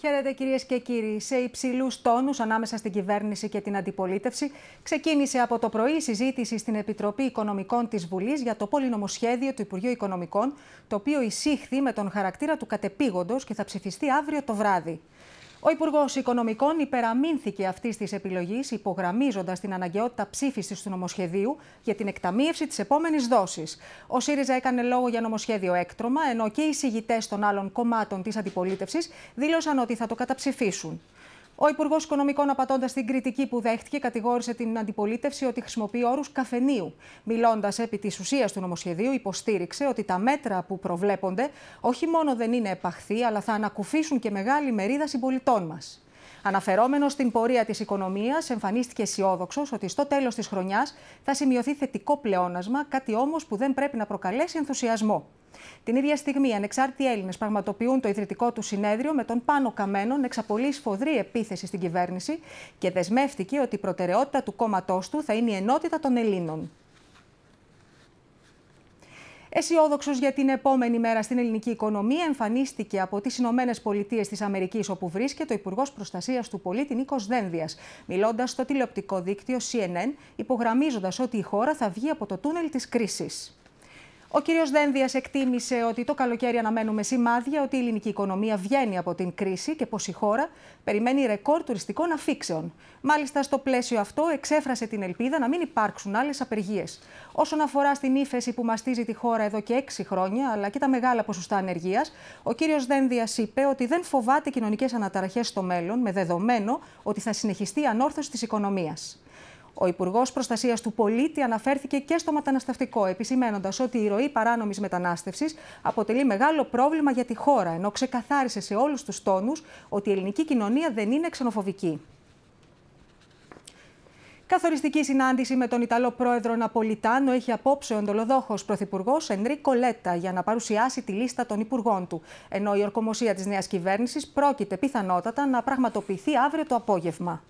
Χαίρετε κυρίες και κύριοι. Σε υψηλούς τόνους ανάμεσα στην κυβέρνηση και την αντιπολίτευση, ξεκίνησε από το πρωί η συζήτηση στην Επιτροπή Οικονομικών της Βουλής για το πολυνομοσχέδιο του Υπουργείου Οικονομικών, το οποίο εισήχθη με τον χαρακτήρα του κατεπήγοντος και θα ψηφιστεί αύριο το βράδυ. Ο Υπουργός Οικονομικών υπεραμείνθηκε αυτής της επιλογής, υπογραμμίζοντας την αναγκαιότητα ψήφισης του νομοσχεδίου για την εκταμείευση της επόμενης δόσης. Ο ΣΥΡΙΖΑ έκανε λόγο για νομοσχέδιο έκτρωμα, ενώ και οι συγητές των άλλων κομμάτων της αντιπολίτευσης δήλωσαν ότι θα το καταψηφίσουν. Ο Υπουργός Οικονομικών, απαντώντα την κριτική που δέχτηκε, κατηγόρησε την αντιπολίτευση ότι χρησιμοποιεί όρους καφενείου. Μιλώντας επί της ουσίας του νομοσχεδίου, υποστήριξε ότι τα μέτρα που προβλέπονται όχι μόνο δεν είναι επαχθή, αλλά θα ανακουφίσουν και μεγάλη μερίδα συμπολιτών μας. Αναφερόμενος στην πορεία της οικονομίας, εμφανίστηκε αισιόδοξος ότι στο τέλος της χρονιάς θα σημειωθεί θετικό πλεόνασμα, κάτι όμως που δεν πρέπει να προκαλέσει ενθουσιασμό. Την ίδια στιγμή, οι ανεξάρτητοι Έλληνες πραγματοποιούν το ιδρυτικό του συνέδριο με τον Πάνο Καμένο εξ σφοδρή επίθεση στην κυβέρνηση και δεσμεύτηκε ότι η προτεραιότητα του κόμματός του θα είναι η ενότητα των Ελλήνων. Αισιόδοξος για την επόμενη μέρα στην ελληνική οικονομία, εμφανίστηκε από τις Ηνωμένες Πολιτείες της Αμερικής, όπου βρίσκεται ο Υπουργός Προστασίας του Πολίτη Νίκος Δένδιας, μιλώντας στο τηλεοπτικό δίκτυο CNN, υπογραμμίζοντας ότι η χώρα θα βγει από το τούνελ της κρίσης. Ο κύριος Δένδιας εκτίμησε ότι το καλοκαίρι αναμένουμε σημάδια ότι η ελληνική οικονομία βγαίνει από την κρίση και πως η χώρα περιμένει ρεκόρ τουριστικών αφήξεων. Μάλιστα, στο πλαίσιο αυτό, εξέφρασε την ελπίδα να μην υπάρξουν άλλες απεργίες. Όσον αφορά στην ύφεση που μαστίζει τη χώρα εδώ και έξι χρόνια, αλλά και τα μεγάλα ποσοστά ανεργίας, ο κύριος Δένδιας είπε ότι δεν φοβάται κοινωνικές αναταραχές στο μέλλον, με δεδομένο ότι θα συνεχιστεί η ανόρθωση της οικονομίας. Ο Υπουργός Προστασίας του Πολίτη αναφέρθηκε και στο μεταναστευτικό, επισημένοντας ότι η ροή παράνομης μετανάστευσης αποτελεί μεγάλο πρόβλημα για τη χώρα, ενώ ξεκαθάρισε σε όλους τους τόνους ότι η ελληνική κοινωνία δεν είναι ξενοφοβική. Καθοριστική συνάντηση με τον Ιταλό πρόεδρο Ναπολιτάνο έχει απόψε ο εντολοδόχος πρωθυπουργός Ενρίκο Κολέτα για να παρουσιάσει τη λίστα των υπουργών του. Ενώ η ορκομοσία της νέας κυβέρνησης πρόκειται πιθανότατα να πραγματοποιηθεί αύριο το απόγευμα.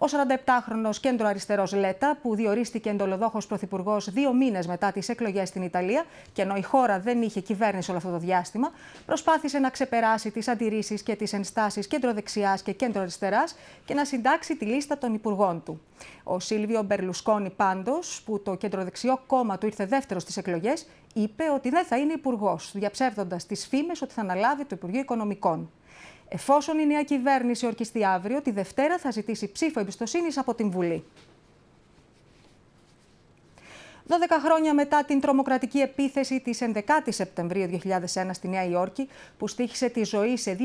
Ο 47χρονο κέντρο αριστερός Λέτα, που διορίστηκε εντολοδόχος πρωθυπουργός δύο μήνες μετά τις εκλογές στην Ιταλία, και ενώ η χώρα δεν είχε κυβέρνηση όλο αυτό το διάστημα, προσπάθησε να ξεπεράσει τις αντιρρήσεις και τις ενστάσεις δεξιά και κέντρο αριστερά και να συντάξει τη λίστα των υπουργών του. Ο Σίλβιο Μπερλουσκόνη, πάντως, που το κέντρο δεξιό κόμμα του ήρθε δεύτερο στις εκλογές, είπε ότι δεν θα είναι υπουργός, διαψεύδοντας τις φήμες ότι θα αναλάβει το Υπουργείο Οικονομικών. Εφόσον η νέα κυβέρνηση ορκιστεί αύριο, τη Δευτέρα θα ζητήσει ψήφο εμπιστοσύνης από την Βουλή. 12 χρόνια μετά την τρομοκρατική επίθεση της 11 η Σεπτεμβρίου 2001 στη Νέα Υόρκη, που στήχησε τη ζωή σε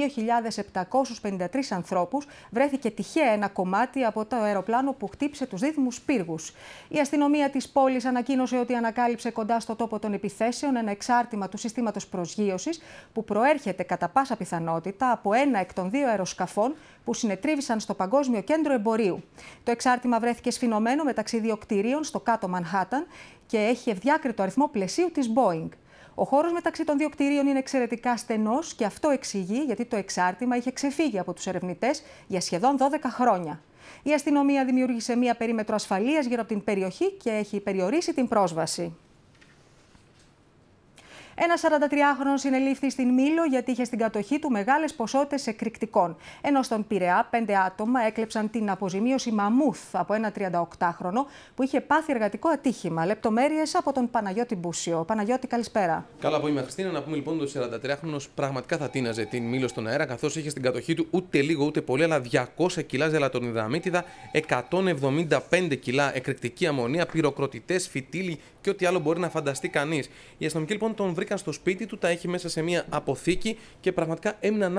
2.753 ανθρώπους, βρέθηκε τυχαία ένα κομμάτι από το αεροπλάνο που χτύπησε τους δίδυμους πύργους. Η αστυνομία της πόλης ανακοίνωσε ότι ανακάλυψε κοντά στο τόπο των επιθέσεων ένα εξάρτημα του συστήματος προσγείωσης, που προέρχεται κατά πάσα πιθανότητα από ένα εκ των δύο αεροσκαφών που συνετρίβησαν στο Παγκόσμιο Κέντρο Εμπορίου. Το εξάρτημα βρέθηκε σφινωμένο μεταξύ δύο κτηρίων στο κάτω Μανχάταν και έχει ευδιάκριτο αριθμό πλαισίου της Boeing. Ο χώρος μεταξύ των δύο κτηρίων είναι εξαιρετικά στενός και αυτό εξηγεί γιατί το εξάρτημα είχε ξεφύγει από τους ερευνητές για σχεδόν 12 χρόνια. Η αστυνομία δημιούργησε μία περίμετρο ασφαλείας γύρω από την περιοχή και έχει περιορίσει την πρόσβαση. Ένας 43χρονο συνελήφθη στην Μήλο γιατί είχε στην κατοχή του μεγάλες ποσότητες εκρηκτικών. Ενώ στον Πειραιά, πέντε άτομα έκλεψαν την αποζημίωση μαμούθ από ένα 38χρονο που είχε πάθει εργατικό ατύχημα. Λεπτομέρειες από τον Παναγιώτη Μπούσιο. Παναγιώτη, καλησπέρα. Καλά είμαι Χριστίνα. Να πούμε λοιπόν ότι ο 43χρονο πραγματικά θα τίναζε την Μήλο στον αέρα καθώς είχε στην κατοχή του ούτε λίγο ούτε πολύ, αλλά 200 κιλά ζελατονιδαμίτιδα, 175 κιλά εκρηκτική αμμονία, πυροκροτητές, φυτίλι και ό,τι άλλο μπορεί να φανταστεί κανείς. Η αστυνομική λοιπόν τον βρήκε στο σπίτι του, τα έχει μέσα σε μια αποθήκη και πραγματικά έμειναν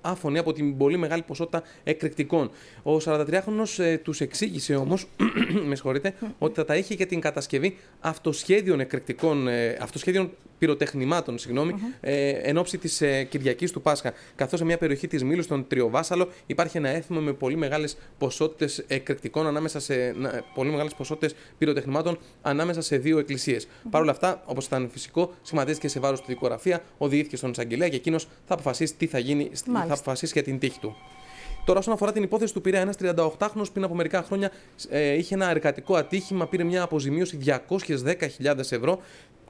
άφωνοι, από την πολύ μεγάλη ποσότητα εκρηκτικών. Ο 43χρονο ε, τους εξήγησε όμως, με συγχωρείτε, ότι θα τα είχε για την κατασκευή αυτοσχέδιων εκρηκτικών, ε, αυτοσχέδιων πυροτεχνημάτων συγγνώμη, mm-hmm. ε, εν ώψη της ε, Κυριακής του Πάσχα. Καθώς σε μια περιοχή της Μήλου, στον Τριοβάσαλο, υπάρχει ένα έθιμο με πολύ μεγάλες ποσότητες ε, εκρηκτικών ανάμεσα σε να, πολύ μεγάλες ποσότητες πυροτεχνημάτων ανάμεσα σε δύο εκκλησίες. Mm-hmm. Παρ' όλα αυτά, όπως ήταν φυσικό, σχηματίστηκε σε βάρος του δικογραφία, οδηγήθηκε στον εισαγγελέα και εκείνος θα αποφασίσει τι θα γίνει, θα αποφασίσει για την τύχη του. Τώρα, όσον αφορά την υπόθεση του Πειραιά, ένα 38χρονο πριν από μερικά χρόνια ε, είχε ένα εργατικό ατύχημα, πήρε μια αποζημίωση 210.000 ευρώ.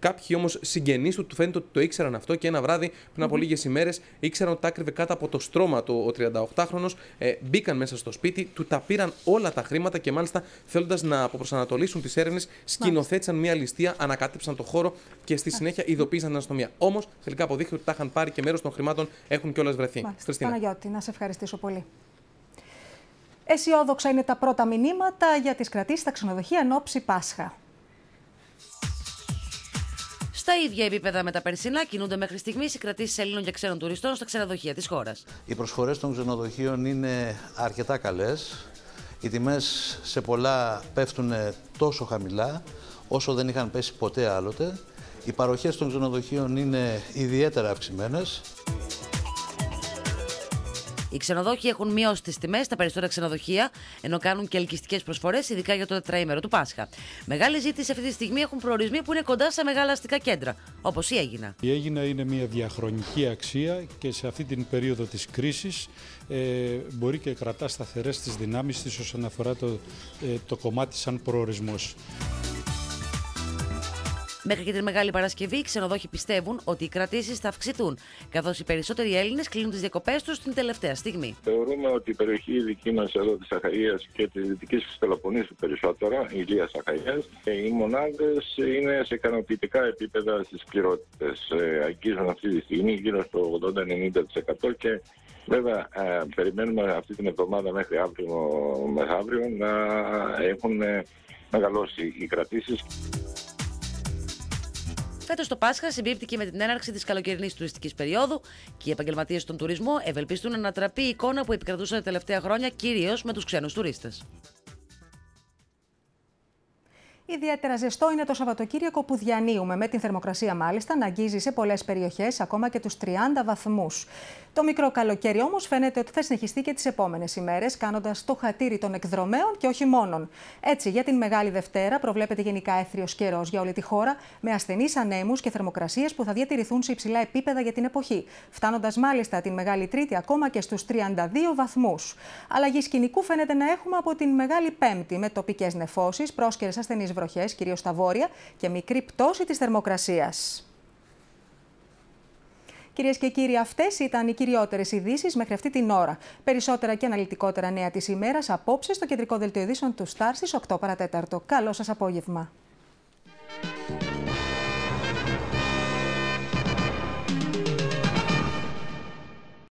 Κάποιοι όμως συγγενείς του του φαίνεται ότι το ήξεραν αυτό και ένα βράδυ πριν απο λίγες ημέρες ήξεραν ότι τα έκρυβε κάτω από το στρώμα του ο 38χρονο. Ε, μπήκαν μέσα στο σπίτι, του τα πήραν όλα τα χρήματα και μάλιστα θέλοντας να αποπροσανατολίσουν τις έρευνες, σκηνοθέτησαν μια ληστεία, ανακάτεψαν το χώρο και στη συνέχεια ειδοποίησαν την αστυνομία. Όμως τελικά αποδείχθηκε ότι τα είχαν πάρει και μέρος των χρημάτων έχουν κιόλας βρεθεί. Παναγιώτη, να σε ευχαριστήσω πολύ. Αισιόδοξα είναι τα πρώτα μηνύματα για τις κρατήσεις στα ξενοδοχεία εν Πάσχα στα ίδια επίπεδα με τα περσινά. Κινούνται μέχρι στιγμής οι κρατήσεις Ελλήνων και ξένων τουριστών στα ξενοδοχεία της χώρας. Οι προσφορές των ξενοδοχείων είναι αρκετά καλές. Οι τιμές σε πολλά πέφτουν τόσο χαμηλά όσο δεν είχαν πέσει ποτέ άλλοτε. Οι παροχές των ξενοδοχείων είναι ιδιαίτερα αυξημένες. Οι ξενοδόχοι έχουν μειώσει τις τιμές στα περισσότερα ξενοδοχεία, ενώ κάνουν και ελκυστικές προσφορές, ειδικά για το τετραήμερο του Πάσχα. Μεγάλη ζήτηση αυτή τη στιγμή έχουν προορισμοί που είναι κοντά σε μεγάλα αστικά κέντρα, όπως η Έγινα. Η Έγινα είναι μια διαχρονική αξία και σε αυτή την περίοδο της κρίσης ε, μπορεί και κρατά σταθερές τις δυνάμεις της όσον αφορά το, ε, το κομμάτι σαν προορισμός. Μέχρι και την Μεγάλη Παρασκευή, οι ξενοδόχοι πιστεύουν ότι οι κρατήσεις θα αυξηθούν, καθώς οι περισσότεροι Έλληνες κλείνουν τις διακοπές τους την τελευταία στιγμή. Θεωρούμε ότι η περιοχή δική μας εδώ της Αχαία και της Δυτικής που περισσότερα, η Ηλίας Αχαία, οι μονάδες είναι σε ικανοποιητικά επίπεδα στις πληρότητες. Ε, αγγίζουν αυτή τη στιγμή γύρω στο 80-90% και Βέβαια, ε, περιμένουμε αυτή την εβδομάδα μέχρι αύριο μεθαύριο να έχουν ε, μεγαλώσει οι κρατήσεις. Φέτος το Πάσχα συμπίπτει και με την έναρξη της καλοκαιρινής τουριστικής περίοδου και οι επαγγελματίες των τουρισμού ευελπιστούν να ανατραπεί η εικόνα που επικρατούσε τα τελευταία χρόνια κυρίως με τους ξένους τουρίστες. Ιδιαίτερα ζεστό είναι το Σαββατοκύριακο που διανύουμε, με την θερμοκρασία μάλιστα να αγγίζει σε πολλές περιοχές ακόμα και τους 30 βαθμούς. Το μικρό καλοκαίρι όμως φαίνεται ότι θα συνεχιστεί και τις επόμενες ημέρες, κάνοντας το χατήρι των εκδρομέων και όχι μόνον. Έτσι, για την Μεγάλη Δευτέρα προβλέπεται γενικά έθριος καιρός για όλη τη χώρα, με ασθενείς ανέμους και θερμοκρασίες που θα διατηρηθούν σε υψηλά επίπεδα για την εποχή, φτάνοντας μάλιστα την Μεγάλη Τρίτη ακόμα και στους 32 βαθμούς. Αλλαγή σκηνικού φαίνεται να έχουμε από την Μεγάλη Πέμπτη, με τοπικές νεφώσεις, πρόσκαιρες ασθενείς βροχές, κυρίως στα βόρεια, και μικρή πτώση της θερμοκρασίας. Κυρίες και κύριοι, αυτές ήταν οι κυριότερες ειδήσεις μέχρι αυτή την ώρα. Περισσότερα και αναλυτικότερα νέα της ημέρας απόψε στο κεντρικό δελτίο ειδήσεων του Στάρ στις 8 παρατέταρτο. Καλό σας απόγευμα.